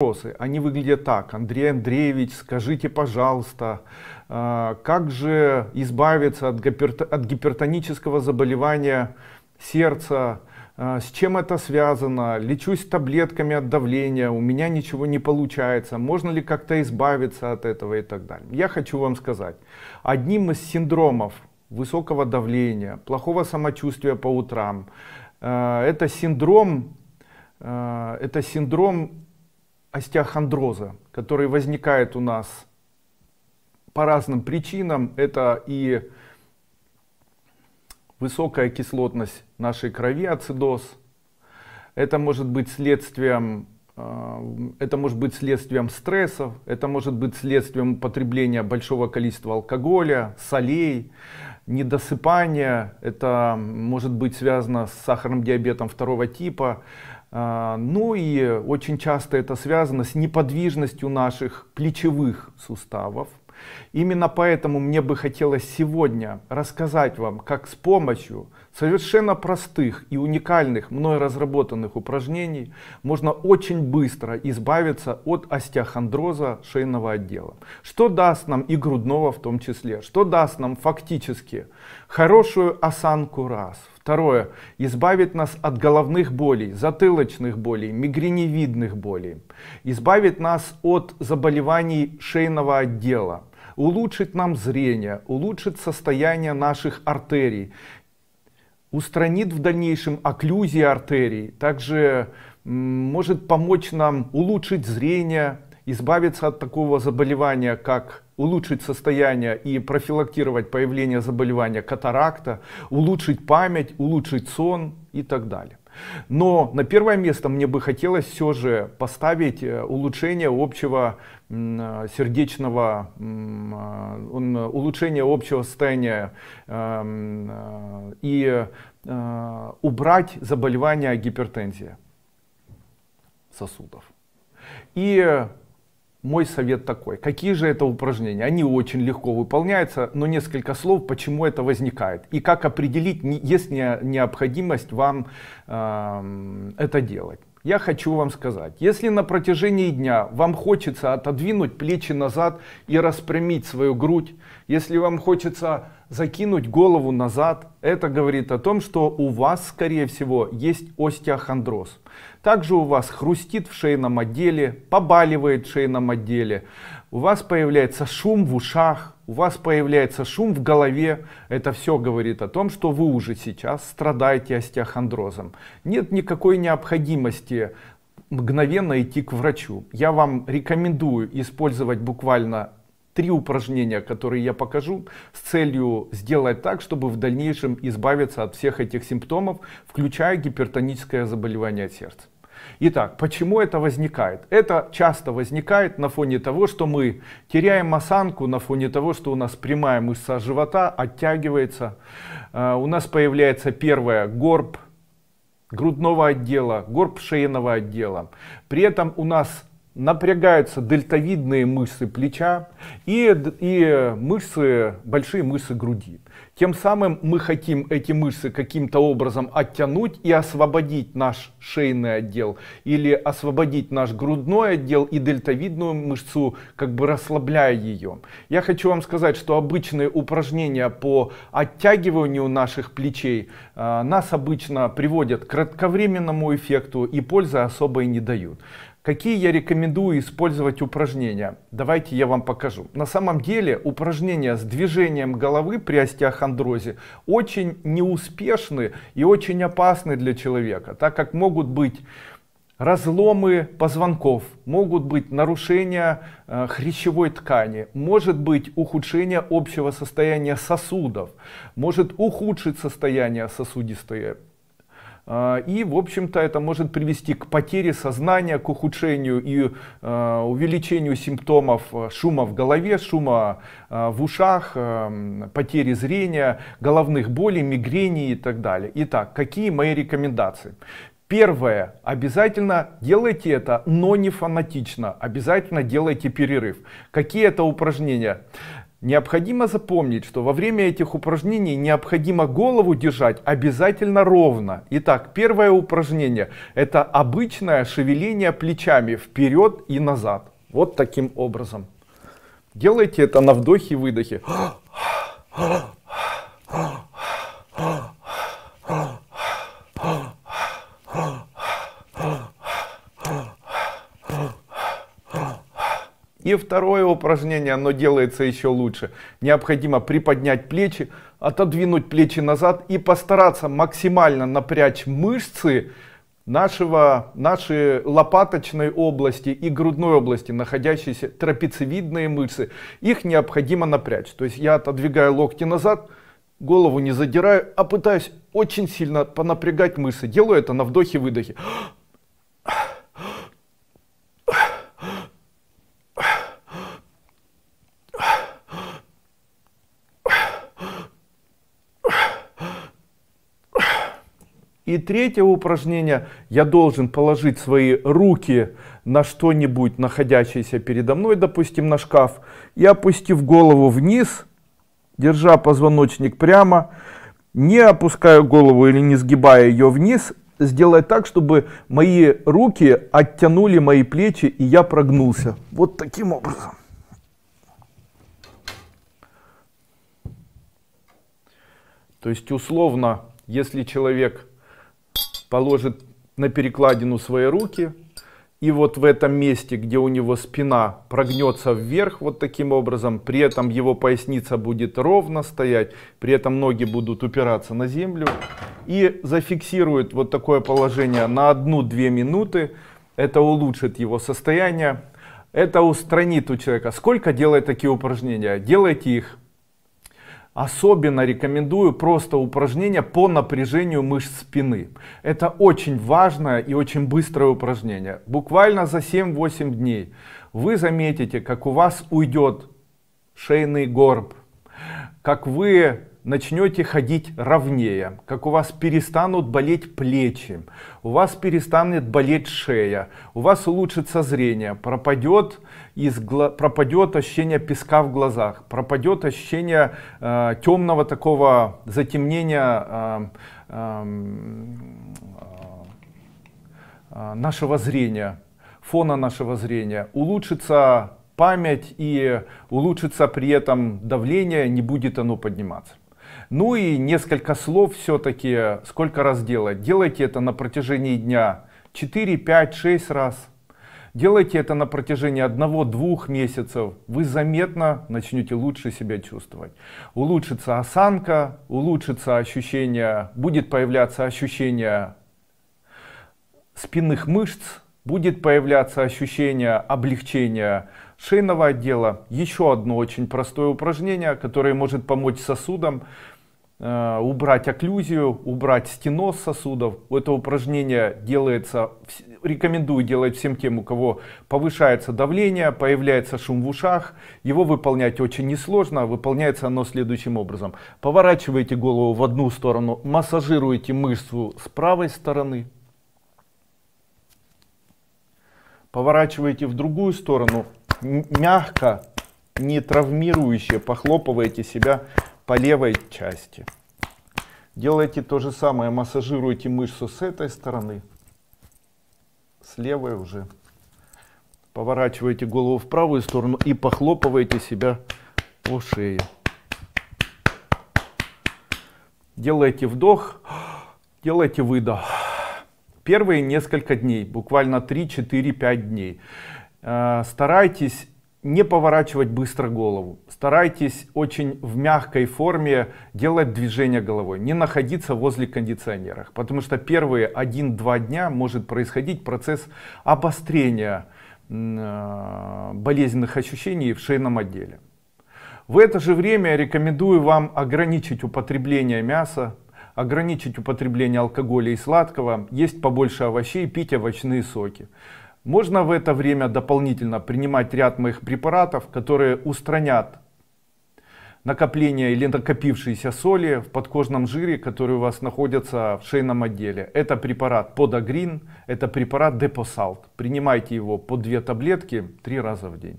вопросы, они выглядят так. Андрей Андреевич, скажите, пожалуйста, а, как же избавиться от, гипер... от гипертонического заболевания сердца? А, с чем это связано? Лечусь таблетками от давления, у меня ничего не получается. Можно ли как-то избавиться от этого и так далее? Я хочу вам сказать, одним из синдромов высокого давления, плохого самочувствия по утрам, а, это синдром, это синдром остеохондроза, который возникает у нас по разным причинам. Это и высокая кислотность нашей крови, ацидоз. Это может быть следствием э, это может быть следствием стрессов, это может быть следствием употребления большого количества алкоголя, солей, недосыпания, это может быть связано с сахарным диабетом второго типа, а, ну и очень часто это связано с неподвижностью наших плечевых суставов. Именно поэтому мне бы хотелось сегодня рассказать вам, как с помощью совершенно простых и уникальных мной разработанных упражнений можно очень быстро избавиться от остеохондроза шейного отдела. Что даст нам и грудного в том числе, что даст нам фактически хорошую осанку раз, второе, избавит нас от головных болей, затылочных болей, мигреневидных болей, избавит нас от заболеваний шейного отдела, улучшит нам зрение, улучшит состояние наших артерий, устранит в дальнейшем окклюзии артерий, также может помочь нам улучшить зрение, избавиться от такого заболевания, как улучшить состояние и профилактировать появление заболевания катаракта, улучшить память, улучшить сон и так далее. Но на первое место мне бы хотелось все же поставить э, улучшение общего э, сердечного, э, улучшение общего состояния и убрать заболевания гипертензия сосудов. И мой совет такой. Какие же это упражнения? Они очень легко выполняются, но несколько слов, почему это возникает и как определить, есть ли необходимость вам э, это делать. Я хочу вам сказать, если на протяжении дня вам хочется отодвинуть плечи назад и распрямить свою грудь, если вам хочется закинуть голову назад, это говорит о том, что у вас, скорее всего, есть остеохондроз. Также у вас хрустит в шейном отделе, побаливает в шейном отделе, у вас появляется шум в ушах, у вас появляется шум в голове. Это все говорит о том, что вы уже сейчас страдаете остеохондрозом. Нет никакой необходимости мгновенно идти к врачу. Я вам рекомендую использовать буквально три упражнения, которые я покажу, с целью сделать так, чтобы в дальнейшем избавиться от всех этих симптомов, включая гипертоническое заболевание сердца. Итак, почему это возникает? Это часто возникает на фоне того, что мы теряем осанку, на фоне того, что у нас прямая мышца живота оттягивается, а, у нас появляется первое горб грудного отдела, горб шейного отдела. При этом у нас напрягаются дельтовидные мышцы плеча и, и мышцы, большие мышцы груди. Тем самым мы хотим эти мышцы каким-то образом оттянуть и освободить наш шейный отдел или освободить наш грудной отдел и дельтовидную мышцу, как бы расслабляя ее. Я хочу вам сказать, что обычные упражнения по оттягиванию наших плечей э, нас обычно приводят к кратковременному эффекту и пользы особой не дают. Какие я рекомендую использовать упражнения? Давайте я вам покажу. На самом деле упражнения с движением головы при остеохондрозе очень неуспешны и очень опасны для человека, так как могут быть разломы позвонков, могут быть нарушения э, хрящевой ткани, может быть ухудшение общего состояния сосудов, может ухудшить состояние сосудистой а, и, в общем-то, это может привести к потере сознания, к ухудшению и а, увеличению симптомов а, шума в голове, шума в ушах, потери зрения, головных болей, мигрени и так далее. Итак, какие мои рекомендации? Первое, обязательно делайте это, но не фанатично. Обязательно делайте перерыв. Какие это упражнения? Необходимо запомнить, что во время этих упражнений необходимо голову держать обязательно ровно. Итак, первое упражнение – это обычное шевеление плечами вперед и назад. Вот таким образом. Делайте это на вдохе и выдохе. И второе упражнение, оно делается еще лучше. Необходимо приподнять плечи, отодвинуть плечи назад и постараться максимально напрячь мышцы нашего, нашей лопаточной области и грудной области, находящиеся трапециевидные мышцы. Их необходимо напрячь. То есть я отодвигаю локти назад, голову не задираю, а пытаюсь очень сильно понапрягать мышцы. Делаю это на вдохе-выдохе. И третье упражнение, я должен положить свои руки на что-нибудь, находящееся передо мной, допустим, на шкаф, и опустив голову вниз, держа позвоночник прямо, не опуская голову или не сгибая ее вниз, сделать так, чтобы мои руки оттянули мои плечи, и я прогнулся. Вот таким образом. То есть условно, если человек положит на перекладину свои руки. И вот в этом месте, где у него спина прогнется вверх вот таким образом, при этом его поясница будет ровно стоять, при этом ноги будут упираться на землю. И зафиксирует вот такое положение на одну-две минуты. Это улучшит его состояние. Это устранит у человека. Сколько делает такие упражнения? Делайте их Особенно рекомендую просто упражнение по напряжению мышц спины. Это очень важное и очень быстрое упражнение. Буквально за 7-8 дней вы заметите, как у вас уйдет шейный горб, как вы начнете ходить ровнее, как у вас перестанут болеть плечи, у вас перестанет болеть шея, у вас улучшится зрение, пропадет, из гла... пропадет ощущение песка в глазах, пропадет ощущение э, темного такого затемнения э, э, э, нашего зрения, фона нашего зрения, улучшится память и улучшится при этом давление, не будет оно подниматься. Ну и несколько слов все-таки, сколько раз делать. Делайте это на протяжении дня 4, 5, 6 раз. Делайте это на протяжении одного-двух месяцев. Вы заметно начнете лучше себя чувствовать. Улучшится осанка, улучшится ощущение, будет появляться ощущение спинных мышц, будет появляться ощущение облегчения шейного отдела. Еще одно очень простое упражнение, которое может помочь сосудам Э, убрать окклюзию, убрать стеноз сосудов. Это упражнение делается, рекомендую делать всем тем, у кого повышается давление, появляется шум в ушах. Его выполнять очень несложно, выполняется оно следующим образом. Поворачиваете голову в одну сторону, массажируете мышцу с правой стороны. Поворачиваете в другую сторону, мягко, не травмирующе похлопываете себя по левой части. Делайте то же самое, массажируйте мышцу с этой стороны, с левой уже. поворачивайте голову в правую сторону и похлопывайте себя по шее. Делайте вдох, делайте выдох. Первые несколько дней, буквально 3-4-5 дней. Э, старайтесь не поворачивать быстро голову. Старайтесь очень в мягкой форме делать движение головой, не находиться возле кондиционера, потому что первые 1-2 дня может происходить процесс обострения э, болезненных ощущений в шейном отделе. В это же время рекомендую вам ограничить употребление мяса, ограничить употребление алкоголя и сладкого, есть побольше овощей, пить овощные соки. Можно в это время дополнительно принимать ряд моих препаратов, которые устранят накопление или накопившиеся соли в подкожном жире, которые у вас находятся в шейном отделе. Это препарат подогрин, это препарат Депосалт. Принимайте его по две таблетки три раза в день.